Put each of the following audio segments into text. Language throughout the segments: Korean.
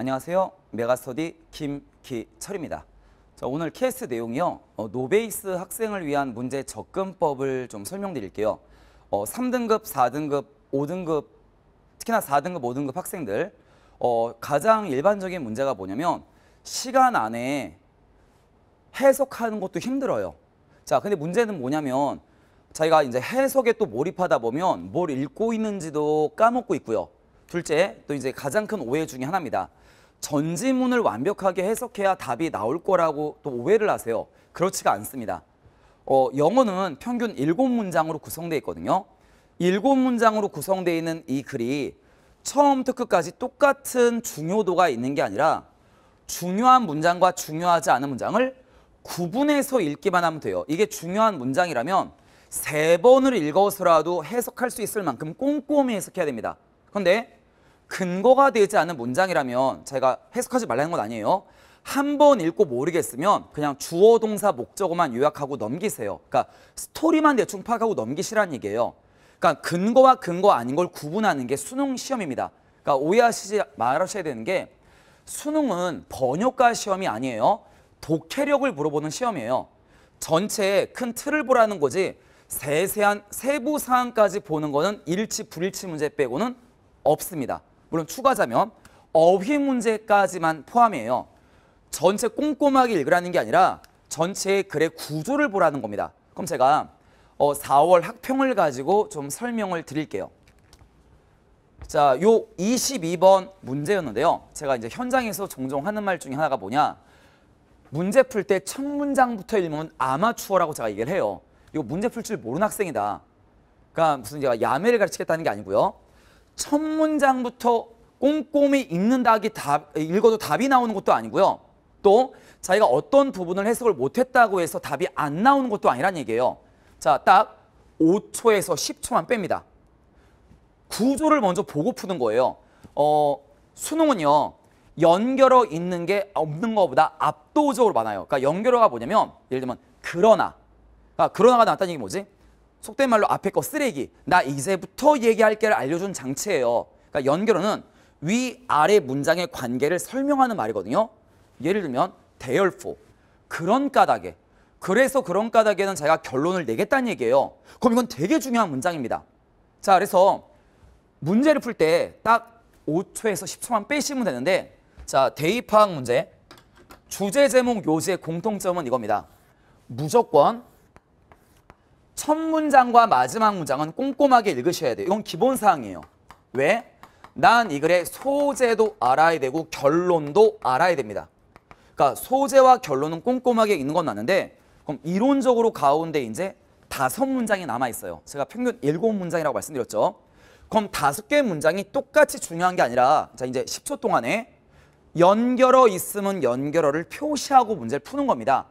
안녕하세요. 메가스터디 김기철입니다. 자, 오늘 케이스 내용이요. 어, 노베이스 학생을 위한 문제 접근법을 좀 설명드릴게요. 어, 3등급, 4등급, 5등급, 특히나 4등급, 5등급 학생들 어, 가장 일반적인 문제가 뭐냐면 시간 안에 해석하는 것도 힘들어요. 자, 근데 문제는 뭐냐면 자기가 이제 해석에 또 몰입하다 보면 뭘 읽고 있는지도 까먹고 있고요. 둘째, 또 이제 가장 큰 오해 중의 하나입니다. 전지문을 완벽하게 해석해야 답이 나올 거라고 또 오해를 하세요. 그렇지가 않습니다. 어, 영어는 평균 일곱 문장으로 구성되어 있거든요. 일곱 문장으로 구성되어 있는 이 글이 처음부터 끝까지 똑같은 중요도가 있는 게 아니라 중요한 문장과 중요하지 않은 문장을 구분해서 읽기만 하면 돼요. 이게 중요한 문장이라면 세 번을 읽어서라도 해석할 수 있을 만큼 꼼꼼히 해석해야 됩니다. 그런데 근거가 되지 않은 문장이라면 제가 해석하지 말라는 건 아니에요. 한 번 읽고 모르겠으면 그냥 주어 동사 목적어만 요약하고 넘기세요. 그러니까 스토리만 대충 파악하고 넘기시란 얘기예요. 그러니까 근거와 근거 아닌 걸 구분하는 게 수능 시험입니다. 그러니까 오해하시지 말아셔야 되는 게 수능은 번역가 시험이 아니에요. 독해력을 물어보는 시험이에요. 전체의 큰 틀을 보라는 거지 세세한 세부 사항까지 보는 거는 일치 불일치 문제 빼고는 없습니다. 물론 추가자면 어휘 문제까지만 포함이에요. 전체 꼼꼼하게 읽으라는 게 아니라 전체 글의 구조를 보라는 겁니다. 그럼 제가 어, 4월 학평을 가지고 좀 설명을 드릴게요. 자, 요 22번 문제였는데요. 제가 이제 현장에서 종종 하는 말 중에 하나가 뭐냐. 문제 풀 때 첫 문장부터 읽으면 아마추어라고 제가 얘기를 해요. 이거 문제 풀 줄 모르는 학생이다. 그러니까 무슨 제가 야매를 가르치겠다는 게 아니고요. 첫 문장부터 꼼꼼히 읽는다기 답, 읽어도 답이 나오는 것도 아니고요. 또 자기가 어떤 부분을 해석을 못했다고 해서 답이 안 나오는 것도 아니란 얘기예요. 자, 딱 5초에서 10초만 뺍니다. 구조를 먼저 보고 푸는 거예요. 어, 수능은요. 연결어 있는 게 없는 것보다 압도적으로 많아요. 그러니까 연결어가 뭐냐면 예를 들면 그러나. 그러니까 그러나가 나왔다는 얘기 뭐지? 속된 말로 앞에 거 쓰레기 나 이제부터 얘기할 게를 알려준 장치예요. 그러니까 연결어는 위 아래 문장의 관계를 설명하는 말이거든요. 예를 들면 대열포 그런 까닭에 그래서 그런 까닭에는 제가 결론을 내겠다는 얘기예요. 그럼 이건 되게 중요한 문장입니다. 자 그래서 문제를 풀 때 딱 5초에서 10초만 빼시면 되는데 자대입 파악 문제 주제 제목 요지의 공통점은 이겁니다. 무조건 첫 문장과 마지막 문장은 꼼꼼하게 읽으셔야 돼요. 이건 기본 사항이에요. 왜? 난 이 글의 소재도 알아야 되고 결론도 알아야 됩니다. 그러니까 소재와 결론은 꼼꼼하게 읽는건 맞는데 그럼 이론적으로 가운데 이제 다섯 문장이 남아 있어요. 제가 평균 일곱 문장이라고 말씀드렸죠. 그럼 다섯 개 문장이 똑같이 중요한 게 아니라 자 이제 10초 동안에 연결어 있으면 연결어를 표시하고 문제를 푸는 겁니다.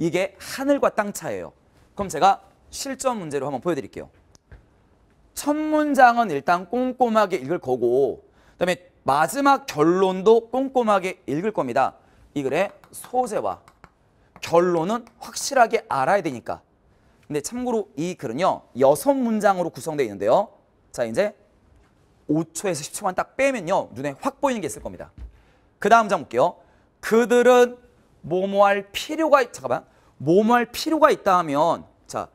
이게 하늘과 땅 차이예요. 그럼 제가 실전 문제로 한번 보여드릴게요. 첫 문장은 일단 꼼꼼하게 읽을 거고 그다음에 마지막 결론도 꼼꼼하게 읽을 겁니다. 이 글의 소재와 결론은 확실하게 알아야 되니까. 근데 참고로 이 글은요. 여섯 문장으로 구성되어 있는데요. 자 이제 5초에서 10초만 딱 빼면요. 눈에 확 보이는 게 있을 겁니다. 그 다음 장 볼게요. 그들은 뭐뭐 할 필요가 잠깐만 뭐뭐 할 필요가 있다 하면 자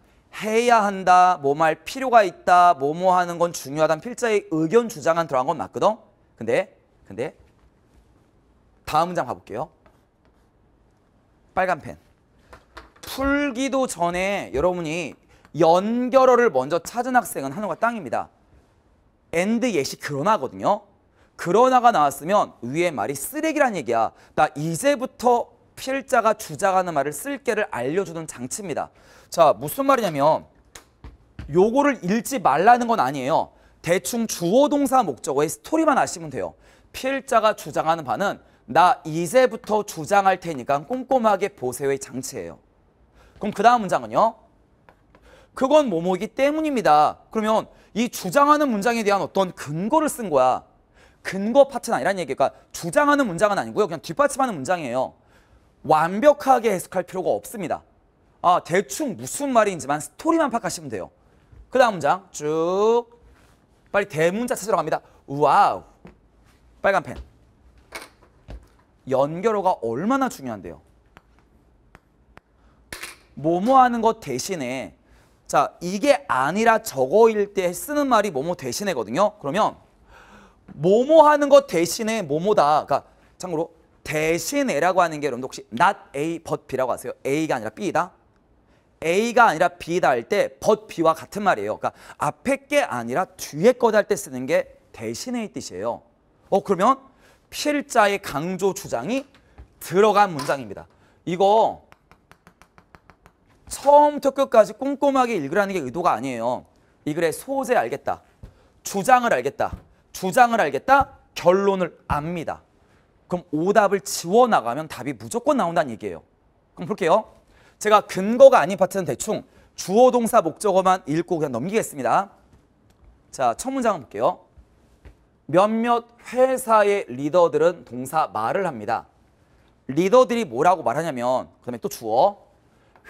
해야 한다, 뭐할 필요가 있다, 뭐 뭐 하는 건 중요하다는 필자의 의견 주장한 들어간 건 맞거든? 근데, 근데, 다음 문장 봐볼게요. 빨간 펜. 풀기도 전에 여러분이 연결어를 먼저 찾은 학생은 하늘과 땅입니다. a 드 예시 그러나거든요. 그러나가 나왔으면 위에 말이 쓰레기란 얘기야. 나 이제부터 필자가 주장하는 말을 쓸개를 알려주는 장치입니다. 자, 무슨 말이냐면 요거를 읽지 말라는 건 아니에요. 대충 주어 동사 목적어의 스토리만 아시면 돼요. 필자가 주장하는 바는 나 이제부터 주장할 테니까 꼼꼼하게 보세요의 장치예요. 그럼 그 다음 문장은요. 그건 뭐뭐이기 때문입니다. 그러면 이 주장하는 문장에 대한 어떤 근거를 쓴 거야. 근거 파트는 아니라는얘기니니까 그러니까 주장하는 문장은 아니고요. 그냥 뒷받침하는 문장이에요. 완벽하게 해석할 필요가 없습니다. 아, 대충 무슨 말인지만 스토리만 파악하시면 돼요. 그 다음 문장 쭉 빨리 대문자 찾으러 갑니다. 와우 빨간 펜 연결어가 얼마나 중요한데요. 뭐뭐 하는 것 대신에 자 이게 아니라 저거일 때 쓰는 말이 뭐뭐 대신에거든요. 그러면 뭐뭐 하는 것 대신에 뭐뭐다. 그러니까 참고로 대신에라고 하는 게여러분 혹시 not A but B라고 하세요 A가 아니라 B다? A가 아니라 B다 할 때 but B와 같은 말이에요. 그러니까 앞에 게 아니라 뒤에 거다 할 때 쓰는 게 대신의 뜻이에요. 어 그러면 필자의 강조 주장이 들어간 문장입니다. 이거 처음부터 끝까지 꼼꼼하게 읽으라는 게 의도가 아니에요. 이 글의 소재 알겠다. 주장을 알겠다. 주장을 알겠다. 결론을 압니다. 그럼 오답을 지워나가면 답이 무조건 나온다는 얘기예요. 그럼 볼게요. 제가 근거가 아닌 파트는 대충 주어 동사 목적어만 읽고 그냥 넘기겠습니다. 자, 첫 문장 볼게요. 몇몇 회사의 리더들은 동사 말을 합니다. 리더들이 뭐라고 말하냐면 그다음에 또 주어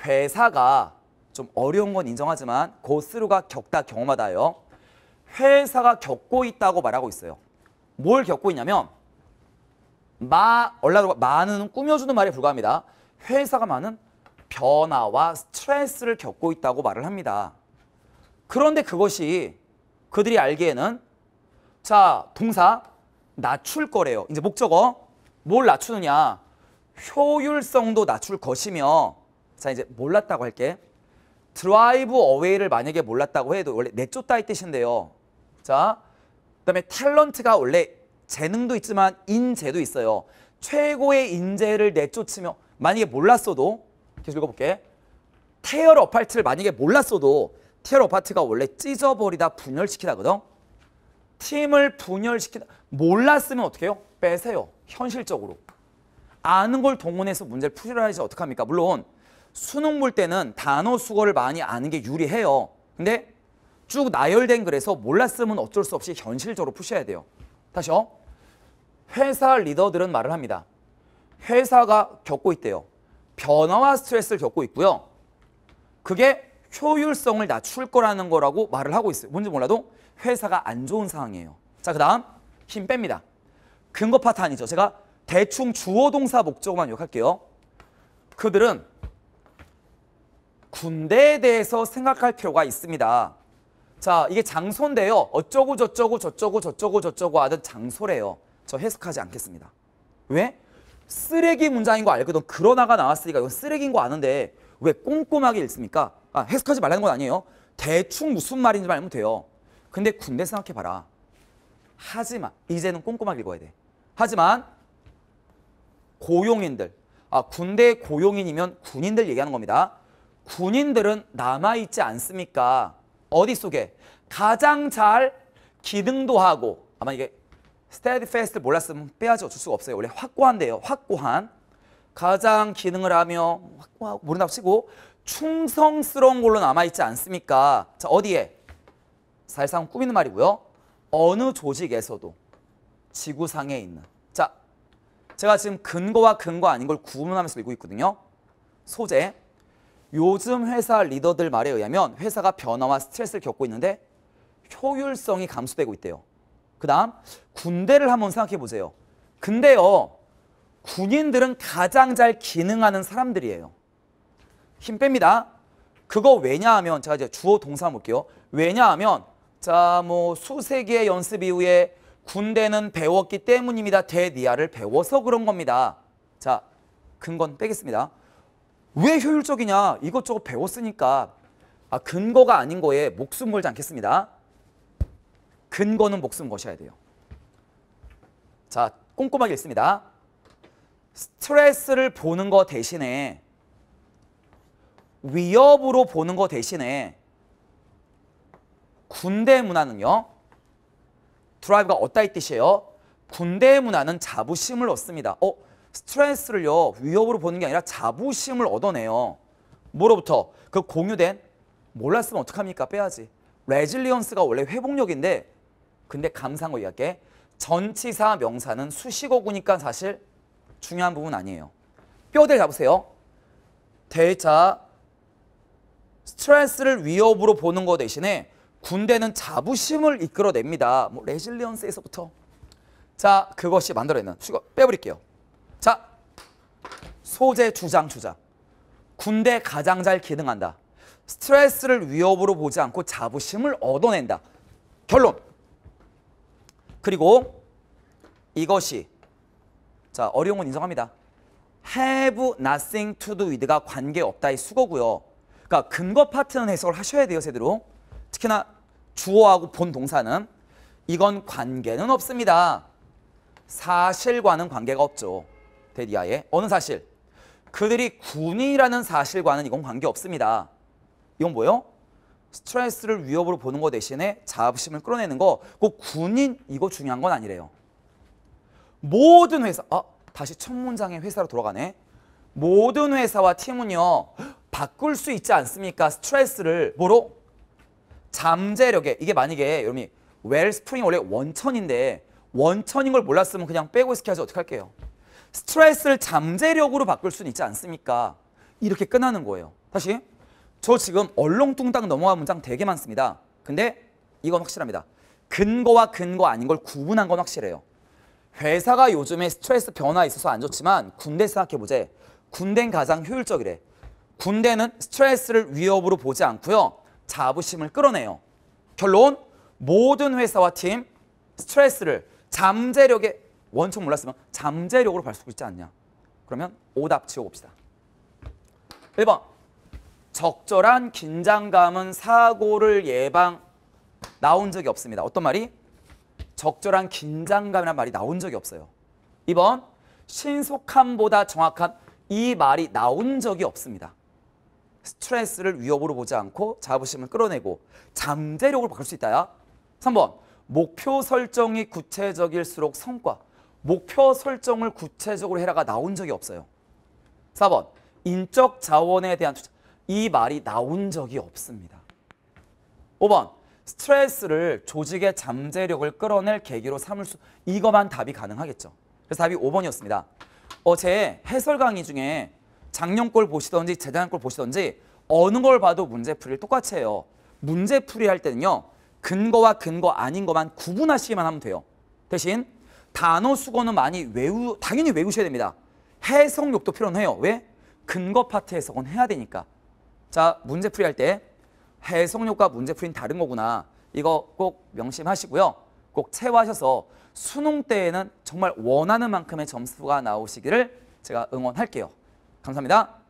회사가 좀 어려운 건 인정하지만 고스루가 겪다 경험하다요. 회사가 겪고 있다고 말하고 있어요. 뭘 겪고 있냐면 마올라도 많은 꾸며주는 말에 불과합니다. 회사가 많은 변화와 스트레스를 겪고 있다고 말을 합니다. 그런데 그것이 그들이 알기에는 자 동사 낮출 거래요. 이제 목적어 뭘 낮추느냐 효율성도 낮출 것이며 자 이제 몰랐다고 할게 드라이브 어웨이를 만약에 몰랐다고 해도 원래 내쫓다 이 뜻인데요. 자 그다음에 탤런트가 원래 재능도 있지만 인재도 있어요. 최고의 인재를 내쫓으며 만약에 몰랐어도 계속 읽어볼게. 테어 어파트를 만약에 몰랐어도 테어 어파트가 원래 찢어버리다 분열시키다거든. 팀을 분열시키다 몰랐으면 어떻게요? 해 빼세요. 현실적으로. 아는 걸 동원해서 문제를 풀어야지 어떡합니까? 물론 수능 볼 때는 단어 수거를 많이 아는 게 유리해요. 근데 쭉 나열된 글에서 몰랐으면 어쩔 수 없이 현실적으로 푸셔야 돼요. 다시요. 어? 회사 리더들은 말을 합니다. 회사가 겪고 있대요. 변화와 스트레스를 겪고 있고요. 그게 효율성을 낮출 거라는 거라고 말을 하고 있어요. 뭔지 몰라도 회사가 안 좋은 상황이에요. 자, 그 다음 힘 뺍니다. 근거 파탄이죠. 제가 대충 주어 동사 목적만 욕할게요 그들은 군대에 대해서 생각할 필요가 있습니다. 자, 이게 장소인데요. 어쩌고 저쩌고 저쩌고 저쩌고 저쩌고 하던 장소래요. 저 해석하지 않겠습니다. 왜? 쓰레기 문장인 거 알거든. 그러나가 나왔으니까 이건 쓰레기인 거 아는데 왜 꼼꼼하게 읽습니까? 아, 해석하지 말라는 건 아니에요. 대충 무슨 말인지 알면 돼요. 근데 군대 생각해봐라. 하지만 이제는 꼼꼼하게 읽어야 돼. 하지만 고용인들, 아, 군대 고용인이면 군인들 얘기하는 겁니다. 군인들은 남아있지 않습니까? 어디 속에? 가장 잘 기능도 하고 아마 이게 스테디페스트 몰랐으면 빼야지 어쩔 수가 없어요. 원래 확고한데요. 확고한. 가장 기능을 하며 확고하고 모른다고 치고 충성스러운 걸로 남아있지 않습니까? 자 어디에? 사실상 꾸미는 말이고요. 어느 조직에서도 지구상에 있는 자 제가 지금 근거와 근거 아닌 걸 구분하면서 읽고 있거든요. 소재 요즘 회사 리더들 말에 의하면 회사가 변화와 스트레스를 겪고 있는데 효율성이 감소되고 있대요. 그 다음 군대를 한번 생각해 보세요. 근데요. 군인들은 가장 잘 기능하는 사람들이에요. 힘 뺍니다. 그거 왜냐하면 제가 이제 주어 동사 볼게요. 왜냐하면 자뭐 수세기의 연습 이후에 군대는 배웠기 때문입니다. 대니아를 배워서 그런 겁니다. 자 근건 빼겠습니다. 왜 효율적이냐 이것저것 배웠으니까 아 근거가 아닌 거에 목숨 걸지 않겠습니다. 근거는 목숨 거셔야 돼요. 자, 꼼꼼하게 읽습니다. 스트레스를 보는 거 대신에 위협으로 보는 거 대신에 군대 문화는요. 드라이브가 어따 이 뜻이에요? 군대 문화는 자부심을 얻습니다. 어, 스트레스를요. 위협으로 보는 게 아니라 자부심을 얻어내요. 뭐로부터? 그 공유된 몰랐으면 어떡합니까? 빼야지. 레질리언스가 원래 회복력인데 근데 감상어 이야기 전치사 명사는 수식어구니까 사실 중요한 부분 아니에요. 뼈대 잡으세요. 대자 스트레스를 위협으로 보는 거 대신에 군대는 자부심을 이끌어냅니다. 뭐 레질리언스에서부터 자 그것이 만들어내는 수거 빼버릴게요. 자 소재 주장 주장 군대 가장 잘 기능한다. 스트레스를 위협으로 보지 않고 자부심을 얻어낸다. 결론 그리고 이것이 자 어려운 건 인정합니다. have nothing to do with가 관계없다의 수거고요. 그러니까 근거 파트는 해석을 하셔야 돼요. 제대로. 특히나 주어하고 본 동사는 이건 관계는 없습니다. 사실과는 관계가 없죠. 데디아의 어느 사실? 그들이 군이라는 사실과는 이건 관계 없습니다. 이건 뭐예요? 스트레스를 위협으로 보는 거 대신에 자부심을 끌어내는 거, 그 군인 이거 중요한 건 아니래요. 모든 회사, 아 다시 첫 문장의 회사로 돌아가네. 모든 회사와 팀은요 바꿀 수 있지 않습니까? 스트레스를 뭐로? 잠재력에 이게 만약에 여러분이 웰스프링 원래 원천인데 원천인 걸 몰랐으면 그냥 빼고 해석해지 어떡할게요. 스트레스를 잠재력으로 바꿀 수는 있지 않습니까? 이렇게 끝나는 거예요. 다시 저 지금 얼렁뚱땅 넘어간 문장 되게 많습니다. 근데 이건 확실합니다. 근거와 근거 아닌 걸 구분한 건 확실해요. 회사가 요즘에 스트레스 변화에 있어서 안 좋지만 군대 생각해보재. 군대는 가장 효율적이래. 군대는 스트레스를 위협으로 보지 않고요. 자부심을 끌어내요. 결론, 모든 회사와 팀 스트레스를 잠재력에 원천 몰랐으면 잠재력으로 발수 있지 않냐. 그러면 오답 지워봅시다. 1번 적절한 긴장감은 사고를 예방 나온 적이 없습니다. 어떤 말이? 적절한 긴장감이라 말이 나온 적이 없어요. 2번 신속함보다 정확한 이 말이 나온 적이 없습니다. 스트레스를 위협으로 보지 않고 자부심을 끌어내고 잠재력을 바꿀 수 있다. 3번 목표 설정이 구체적일수록 성과 목표 설정을 구체적으로 해라가 나온 적이 없어요. 4번 인적 자원에 대한 투자 이 말이 나온 적이 없습니다. 5번 스트레스를 조직의 잠재력을 끌어낼 계기로 삼을 수 이거만 답이 가능하겠죠. 그래서 답이 5번이었습니다. 어제 해설 강의 중에 작년 걸 보시던지 재작년 걸 보시던지 어느 걸 봐도 문제풀이 똑같이 해요. 문제풀이 할 때는요. 근거와 근거 아닌 것만 구분하시기만 하면 돼요. 대신 단어 수거는 많이 외우 당연히 외우셔야 됩니다. 해석력도 필요는 해요. 왜? 근거 파트 해석은 해야 되니까. 자, 문제 풀이 할 때 해석력과 문제 풀이는 다른 거구나. 이거 꼭 명심하시고요. 꼭채워하셔서 수능 때에는 정말 원하는 만큼의 점수가 나오시기를 제가 응원할게요. 감사합니다.